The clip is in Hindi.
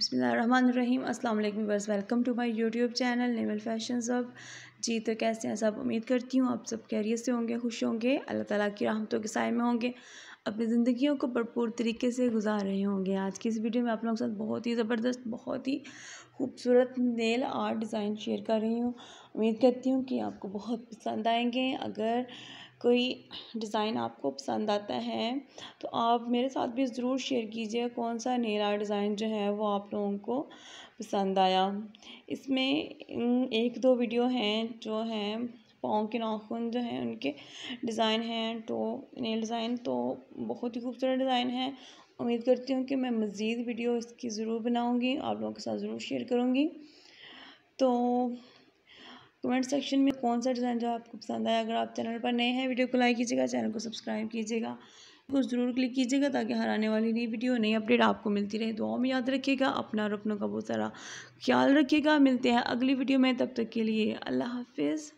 बसमीम अस्सलाम वालेकुम welcome to my YouTube channel Nemal fashion सब जी तो कैसे हैं सब उम्मीद करती हूँ आप सब कैरियर से होंगे खुश होंगे अल्लाह ताला की रहमतों के साय में होंगे अपनी ज़िंदगियों को भरपूर तरीके से गुजार रहे होंगे आज की इस वीडियो में आप लोगों के साथ बहुत ही ज़बरदस्त बहुत ही खूबसूरत नेल आर्ट डिज़ाइन शेयर कर रही हूँ उम्मीद करती हूँ कि आपको बहुत पसंद आएंगे अगर कोई डिज़ाइन आपको पसंद आता है तो आप मेरे साथ भी ज़रूर शेयर कीजिए कौन सा नेरा डिज़ाइन जो है वो आप लोगों को पसंद आया इसमें एक दो वीडियो हैं जो हैं पाँव के नाखून जो हैं उनके डिज़ाइन हैं तो नए डिज़ाइन तो बहुत ही खूबसूरत डिज़ाइन है उम्मीद करती हूँ कि मैं मज़ीद वीडियो इसकी ज़रूर बनाऊँगी आप लोगों के साथ ज़रूर शेयर करूँगी तो कमेंट सेक्शन में कौन सा डिज़ाइन जो आपको पसंद आया अगर आप चैनल पर नए हैं वीडियो को लाइक कीजिएगा चैनल को सब्सक्राइब कीजिएगा उसको ज़रूर क्लिक कीजिएगा ताकि हर आने वाली नई वीडियो नई अपडेट आपको मिलती रहे दुआओं में याद रखिएगा अपना और अपनों का बहुत सारा ख्याल रखिएगा मिलते हैं अगली वीडियो में तब तक के लिए अल्लाह हाफिज़